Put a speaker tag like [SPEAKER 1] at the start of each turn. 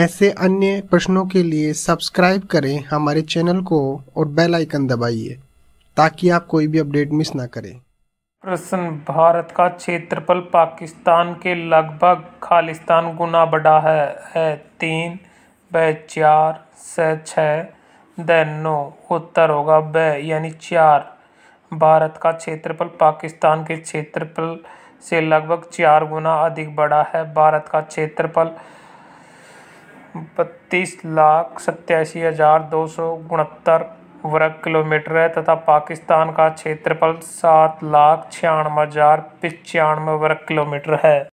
[SPEAKER 1] ऐसे अन्य प्रश्नों के लिए सब्सक्राइब करें हमारे चैनल को और बेल आइकन दबाइए ताकि आप कोई भी अपडेट मिस ना करें
[SPEAKER 2] प्रश्न भारत का क्षेत्रफल पाकिस्तान के लगभग खालिस्तान गुना बड़ा है है तीन ब चार स छ नौ उत्तर होगा ब यानी चार भारत का क्षेत्रफल पाकिस्तान के क्षेत्रफल से लगभग चार गुना अधिक बड़ा है भारत का क्षेत्रफल बत्तीस लाख सत्तासी हज़ार दो सौ उनहत्तर वर्ग किलोमीटर है तथा पाकिस्तान का क्षेत्रफल सात लाख छियानवे हज़ार पचानवे वर्ग किलोमीटर है